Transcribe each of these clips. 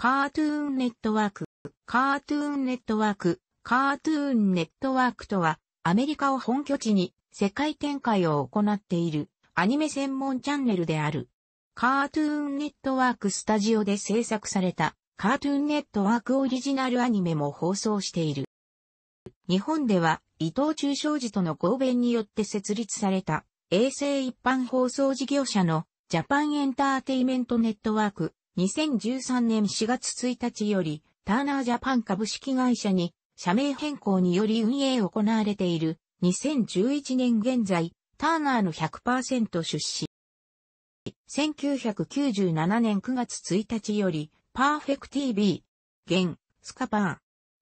カートゥーンネットワーク、カートゥーンネットワーク、カートゥーンネットワークとは、アメリカを本拠地に世界展開を行っているアニメ専門チャンネルである。カートゥーンネットワークスタジオで制作されたカートゥーンネットワークオリジナルアニメも放送している。日本では伊藤忠商事との合弁によって設立された衛星一般放送事業者のジャパンエンターテイメントネットワーク2013年4月1日より、ターナージャパン株式会社に、社名変更により運営行われている、2011年現在、ターナーの100%出資。1997年9月1日より、パーフェクティー現、スカパー、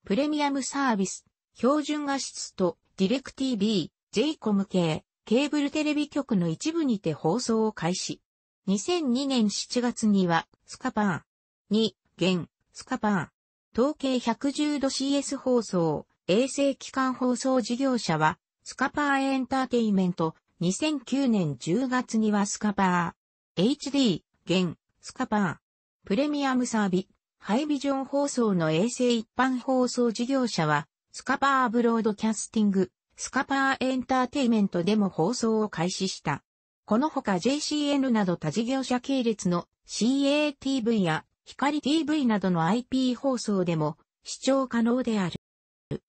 プレミアムサービス、標準画質と、ディレクティー B、j コム系、ケーブルテレビ局の一部にて放送を開始。2002年7月には、スカパー。2、現、スカパー。統計110度 CS 放送、衛星機関放送事業者は、スカパーエンターテイメント、2009年10月にはスカパー。HD、現、スカパー。プレミアムサービ、ハイビジョン放送の衛星一般放送事業者は、スカパーブロードキャスティング、スカパーエンターテイメントでも放送を開始した。このほか JCN など他事業者系列の CATV や光 TV などの IP 放送でも視聴可能である。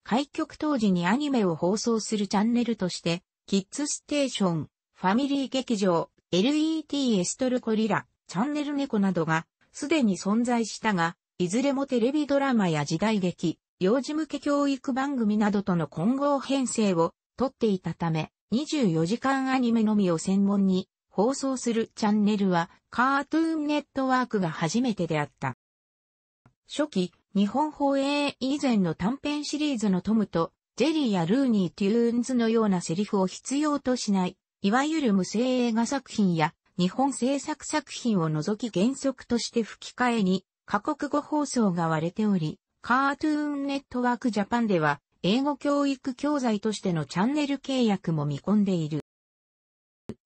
開局当時にアニメを放送するチャンネルとして、キッズステーション、ファミリー劇場、LET エストルコリラ、チャンネル猫などがすでに存在したが、いずれもテレビドラマや時代劇、幼児向け教育番組などとの混合編成をとっていたため、24時間アニメのみを専門に放送するチャンネルはカートゥーンネットワークが初めてであった。初期、日本放映以前の短編シリーズのトムとジェリーやルーニー・テューンズのようなセリフを必要としない、いわゆる無声映画作品や日本制作作品を除き原則として吹き替えに、過酷語放送が割れており、カートゥーンネットワークジャパンでは、英語教育教材としてのチャンネル契約も見込んでいる。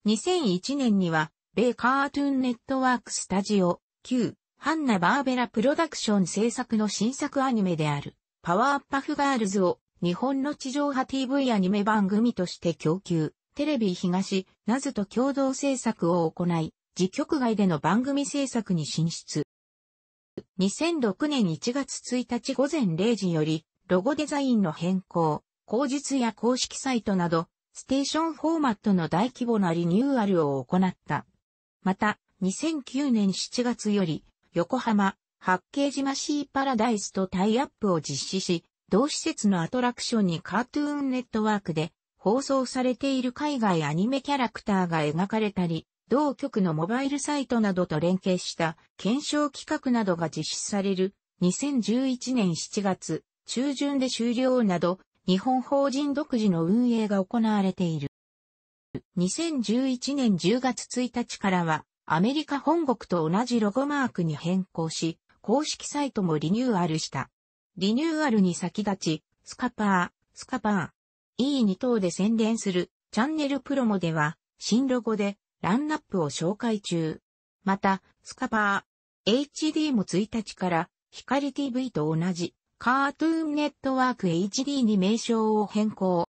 2001年には、米カートゥーンネットワークスタジオ旧、ハンナ・バーベラプロダクション制作の新作アニメである、パワーアッパフガールズを日本の地上波 TV アニメ番組として供給、テレビ東、ナズと共同制作を行い、自局外での番組制作に進出。2006年1月1日午前0時より、ロゴデザインの変更、口実や公式サイトなど、ステーションフォーマットの大規模なリニューアルを行った。また、2009年7月より、横浜、八景島シーパラダイスとタイアップを実施し、同施設のアトラクションにカートゥーンネットワークで放送されている海外アニメキャラクターが描かれたり、同局のモバイルサイトなどと連携した検証企画などが実施される2011年7月、中旬で終了など、日本法人独自の運営が行われている。2011年10月1日からは、アメリカ本国と同じロゴマークに変更し、公式サイトもリニューアルした。リニューアルに先立ち、スカパー、スカパー、E2 等で宣伝するチャンネルプロモでは、新ロゴでランナップを紹介中。また、スカパー、HD も1日から、光 TV と同じカートゥーンネットワーク HD に名称を変更。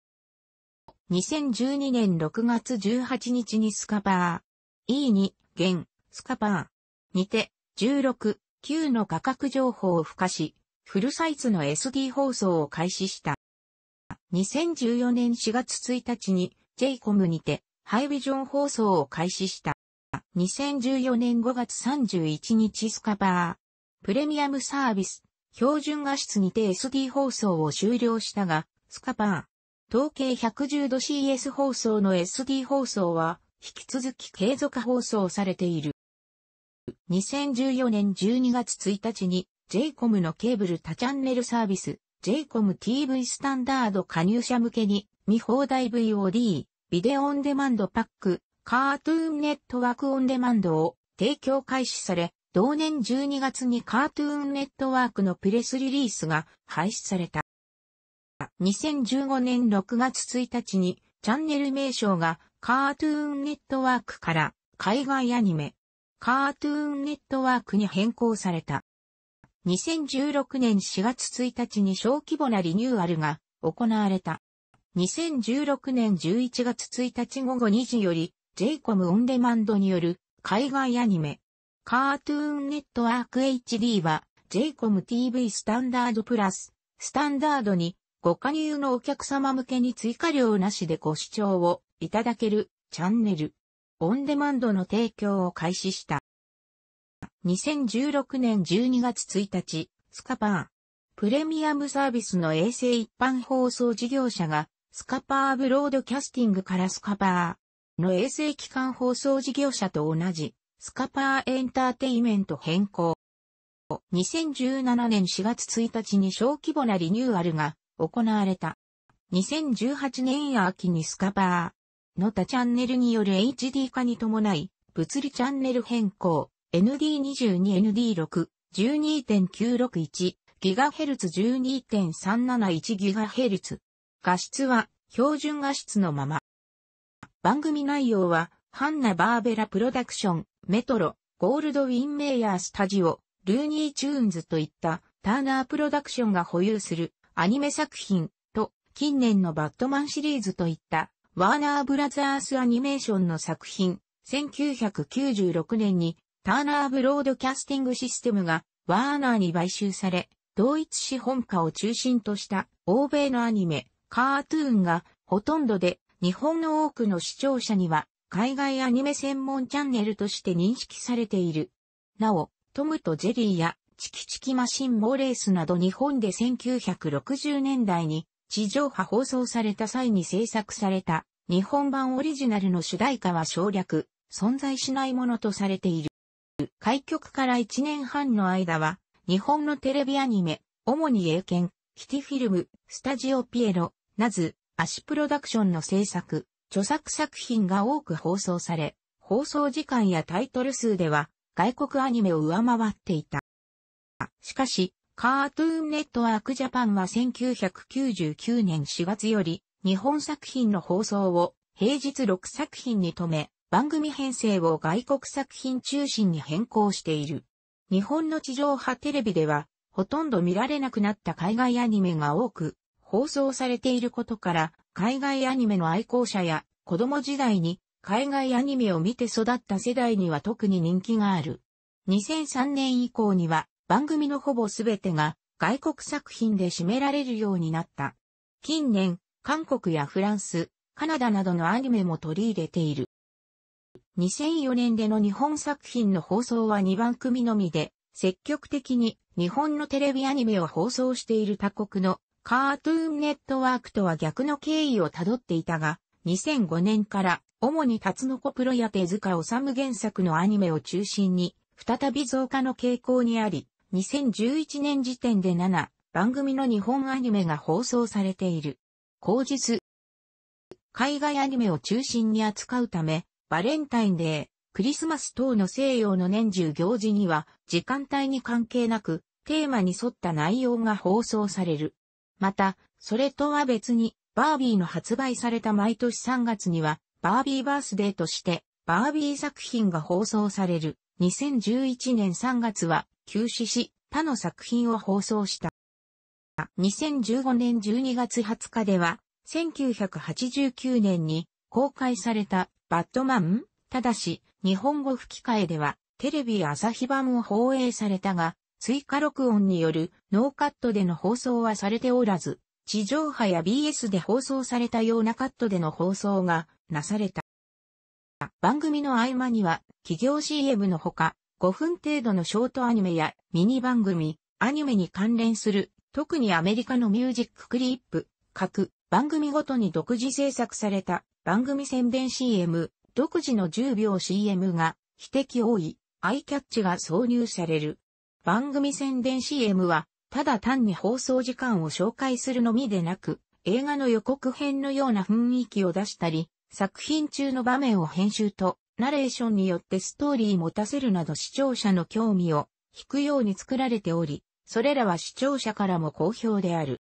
2012年6月18日にスカパー E に現スカパーにて16、9の価格情報を付加し、フルサイズの SD 放送を開始した。2014年4月1日に JCOM にてハイビジョン放送を開始した。2014年5月31日スカパープレミアムサービス標準画質にて SD 放送を終了したが、スカパー。統計1 1 0度 c s 放送の SD 放送は、引き続き継続放送されている。2014年12月1日に JCOM のケーブル多チャンネルサービス JCOM TV スタンダード加入者向けに見放題 VOD、ビデオオンデマンドパック、カートゥーンネットワークオンデマンドを提供開始され、同年12月にカートゥーンネットワークのプレスリリースが廃止された。2015年6月1日にチャンネル名称がカートゥーンネットワークから海外アニメカートゥーンネットワークに変更された。2016年4月1日に小規模なリニューアルが行われた。2016年11月1日午後2時より j イコムオンデマンドによる海外アニメカートゥーンネットワーク HD は JCOM TV スタンダードプラス、スタンダードにご加入のお客様向けに追加料なしでご視聴をいただけるチャンネル、オンデマンドの提供を開始した。2016年12月1日、スカパー、プレミアムサービスの衛星一般放送事業者が、スカパーブロードキャスティングからスカパーの衛星機関放送事業者と同じスカパーエンターテイメント変更。2017年4月1日に小規模なリニューアルが行われた。2018年秋にスカパーの他チャンネルによる HD 化に伴い、物理チャンネル変更 ND22ND6 12.961 GHz12.371GHz 画質は標準画質のまま。番組内容はハンナ・バーベラ・プロダクションメトロ、ゴールドウィンメイヤースタジオ、ルーニーチューンズといったターナープロダクションが保有するアニメ作品と近年のバットマンシリーズといったワーナーブラザースアニメーションの作品、1996年にターナーブロードキャスティングシステムがワーナーに買収され、同一資本家を中心とした欧米のアニメ、カートゥーンがほとんどで日本の多くの視聴者には海外アニメ専門チャンネルとして認識されている。なお、トムとジェリーやチキチキマシンモーレースなど日本で1960年代に地上波放送された際に制作された日本版オリジナルの主題歌は省略、存在しないものとされている。開局から1年半の間は日本のテレビアニメ、主に英検、キティフィルム、スタジオピエロ、ナズ、アシプロダクションの制作、著作作品が多く放送され、放送時間やタイトル数では外国アニメを上回っていた。しかし、カートゥーンネットワークジャパンは1999年4月より日本作品の放送を平日6作品に止め、番組編成を外国作品中心に変更している。日本の地上波テレビではほとんど見られなくなった海外アニメが多く放送されていることから海外アニメの愛好者や子供時代に海外アニメを見て育った世代には特に人気がある。2003年以降には番組のほぼ全てが外国作品で占められるようになった。近年、韓国やフランス、カナダなどのアニメも取り入れている。2004年での日本作品の放送は2番組のみで、積極的に日本のテレビアニメを放送している他国のカートゥーンネットワークとは逆の経緯をたどっていたが、2005年から主にタツノコプロや手塚治虫原作のアニメを中心に、再び増加の傾向にあり、2011年時点で7番組の日本アニメが放送されている。後日、海外アニメを中心に扱うため、バレンタインデー、クリスマス等の西洋の年中行事には、時間帯に関係なく、テーマに沿った内容が放送される。また、それとは別に、バービーの発売された毎年3月には、バービーバースデーとして、バービー作品が放送される。2011年3月は、休止し、他の作品を放送した。2015年12月20日では、1989年に公開されたバットマンただし、日本語吹き替えでは、テレビ朝日版を放映されたが、追加録音によるノーカットでの放送はされておらず、地上波や BS で放送されたようなカットでの放送がなされた。番組の合間には企業 CM のほか5分程度のショートアニメやミニ番組、アニメに関連する特にアメリカのミュージッククリップ、各番組ごとに独自制作された番組宣伝 CM、独自の10秒 CM が、非的多い、アイキャッチが挿入される。番組宣伝 CM は、ただ単に放送時間を紹介するのみでなく、映画の予告編のような雰囲気を出したり、作品中の場面を編集と、ナレーションによってストーリー持たせるなど視聴者の興味を引くように作られており、それらは視聴者からも好評である。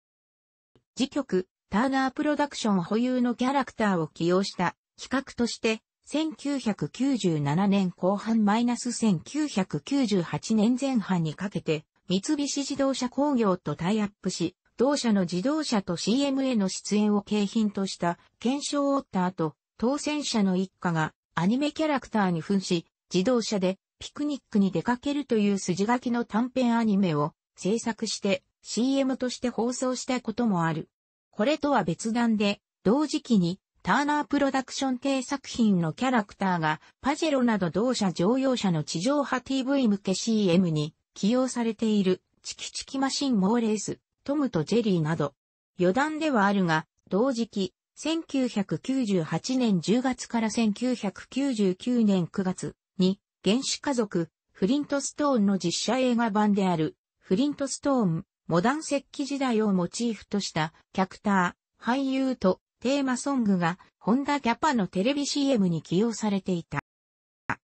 次曲、ターナープロダクション保有のキャラクターを起用した企画として、1997年後半 -1998 年前半にかけて、三菱自動車工業とタイアップし、同社の自動車と CM への出演を景品とした検証を追った後、当選者の一家がアニメキャラクターに扮し、自動車でピクニックに出かけるという筋書きの短編アニメを制作して CM として放送したこともある。これとは別段で、同時期にターナープロダクション系作品のキャラクターが、パジェロなど同社乗用車の地上波 TV 向け CM に起用されている、チキチキマシンモーレース、トムとジェリーなど、余談ではあるが、同時期、1998年10月から1999年9月に、原始家族、フリントストーンの実写映画版である、フリントストーン、モダン石器時代をモチーフとした、キャクター、俳優とテーマソングが、ホンダキャパのテレビ CM に起用されていた。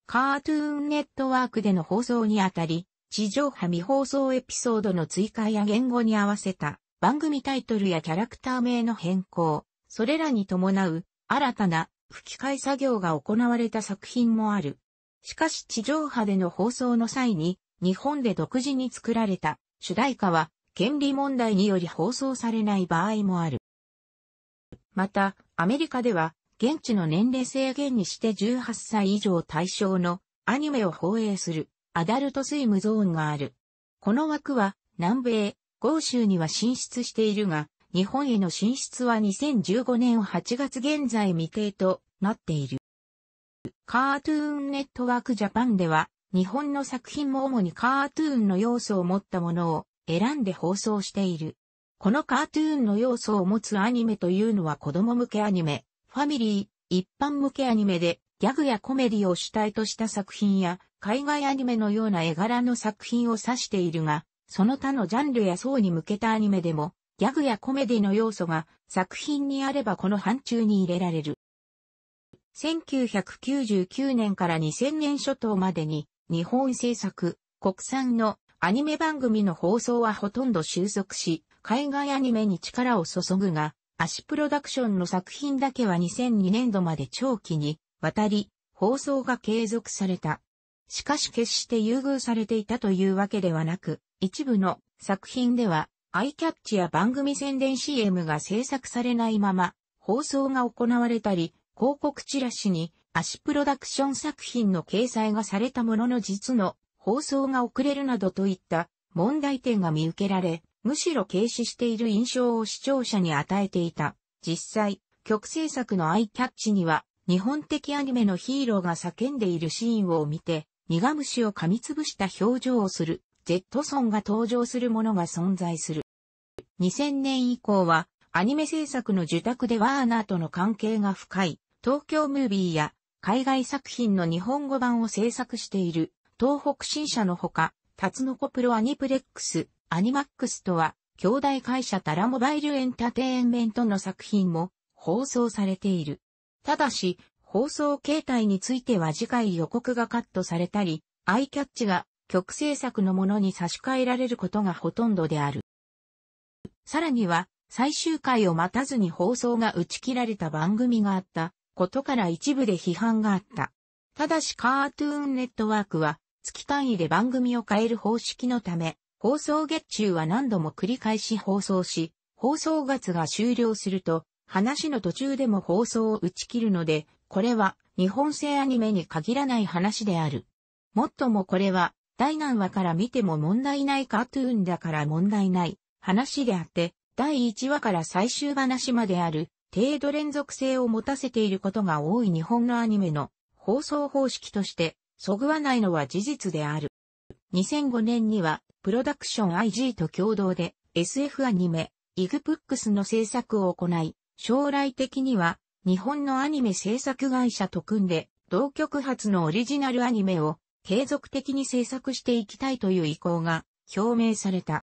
カートゥーンネットワークでの放送にあたり、地上波未放送エピソードの追加や言語に合わせた番組タイトルやキャラクター名の変更、それらに伴う新たな吹き替え作業が行われた作品もある。しかし地上波での放送の際に日本で独自に作られた主題歌は権利問題により放送されない場合もある。また、アメリカでは、現地の年齢制限にして18歳以上対象のアニメを放映するアダルトスイムゾーンがある。この枠は南米、豪州には進出しているが、日本への進出は2015年8月現在未定となっている。カートゥーンネットワークジャパンでは、日本の作品も主にカートゥーンの要素を持ったものを選んで放送している。このカートゥーンの要素を持つアニメというのは子供向けアニメ、ファミリー、一般向けアニメで、ギャグやコメディを主体とした作品や、海外アニメのような絵柄の作品を指しているが、その他のジャンルや層に向けたアニメでも、ギャグやコメディの要素が作品にあればこの範疇に入れられる。1999年から2000年初頭までに、日本制作、国産のアニメ番組の放送はほとんど収束し、海外アニメに力を注ぐが、アシプロダクションの作品だけは2002年度まで長期にわたり放送が継続された。しかし決して優遇されていたというわけではなく、一部の作品ではアイキャッチや番組宣伝 CM が制作されないまま放送が行われたり、広告チラシにアシプロダクション作品の掲載がされたものの実の放送が遅れるなどといった問題点が見受けられ、むしろ軽視している印象を視聴者に与えていた。実際、曲制作のアイキャッチには、日本的アニメのヒーローが叫んでいるシーンを見て、苦虫を噛みつぶした表情をする、ジェットソンが登場するものが存在する。2000年以降は、アニメ制作の受託でワーナーとの関係が深い、東京ムービーや海外作品の日本語版を制作している、東北新社のほか、タツノコプロアニプレックス、アニマックスとは、兄弟会社タラモバイルエンタテインメントの作品も放送されている。ただし、放送形態については次回予告がカットされたり、アイキャッチが曲制作のものに差し替えられることがほとんどである。さらには、最終回を待たずに放送が打ち切られた番組があったことから一部で批判があった。ただしカートゥーンネットワークは月単位で番組を変える方式のため放送月中は何度も繰り返し放送し、放送月が終了すると、話の途中でも放送を打ち切るので、これは日本製アニメに限らない話である。もっともこれは、第何話から見ても問題ないカートゥーンだから問題ない話であって、第1話から最終話まである程度連続性を持たせていることが多い日本のアニメの放送方式として、そぐわないのは事実である。2005年にはプロダクション IG と共同で SF アニメ、イグプックスの制作を行い、将来的には日本のアニメ制作会社と組んで、同局発のオリジナルアニメを継続的に制作していきたいという意向が表明された。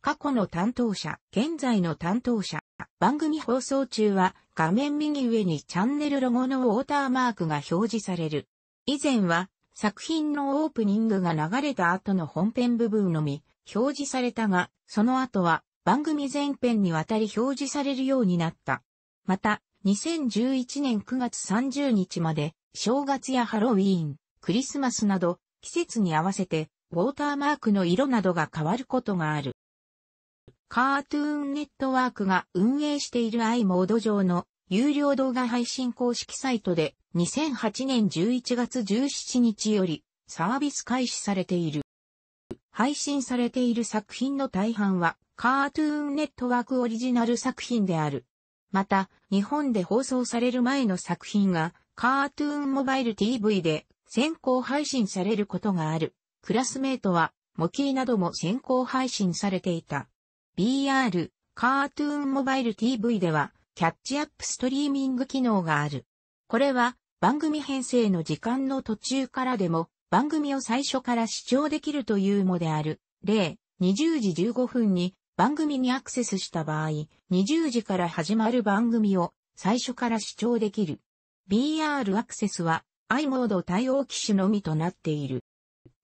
過去の担当者、現在の担当者、番組放送中は画面右上にチャンネルロゴのウォーターマークが表示される。以前は作品のオープニングが流れた後の本編部分のみ表示されたが、その後は番組全編にわたり表示されるようになった。また、2011年9月30日まで、正月やハロウィーン、クリスマスなど、季節に合わせて、ウォーターマークの色などが変わることがある。カートゥーンネットワークが運営している i モード上の有料動画配信公式サイトで2008年11月17日よりサービス開始されている。配信されている作品の大半はカートゥーンネットワークオリジナル作品である。また、日本で放送される前の作品がカートゥーンモバイル TV で先行配信されることがある。クラスメイトは、モキーなども先行配信されていた。BR、カートゥーンモバイル TV では、キャッチアップストリーミング機能がある。これは番組編成の時間の途中からでも番組を最初から視聴できるというのである。例、20時15分に番組にアクセスした場合、20時から始まる番組を最初から視聴できる。BR アクセスは i モード対応機種のみとなっている。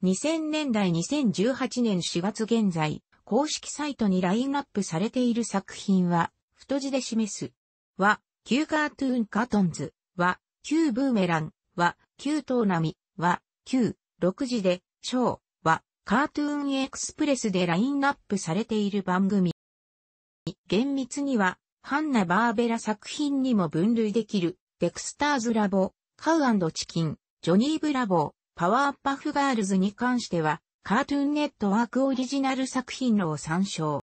2000年代2018年4月現在、公式サイトにラインナップされている作品は、太字で示すは、旧カートゥーンカトンズ、は、旧ブーメラン、は、旧トーナミ、は、旧、6時で、ショー、は、カートゥーンエクスプレスでラインナップされている番組。厳密には、ハンナ・バーベラ作品にも分類できる、デクスターズ・ラボ、カウチキン、ジョニー・ブラボー、パワーパフガールズに関しては、カートゥーンネットワークオリジナル作品のを参照。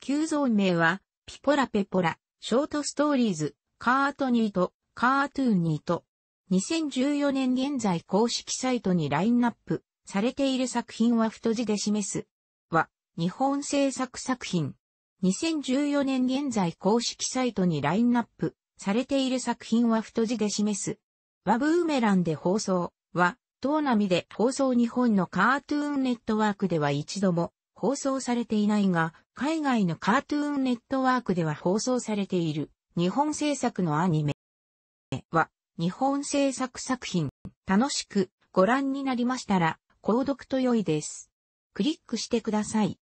急増名は、ピポラペポラ、ショートストーリーズ、カートニーと、カートゥーニーと、2014年現在公式サイトにラインナップされている作品は太字で示す。は、日本制作作品。2014年現在公式サイトにラインナップされている作品は太字で示す。はブーメランで放送は、トーナミで放送日本のカートゥーンネットワークでは一度も放送されていないが、海外のカートゥーンネットワークでは放送されている日本制作のアニメは日本制作作品楽しくご覧になりましたら購読と良いです。クリックしてください。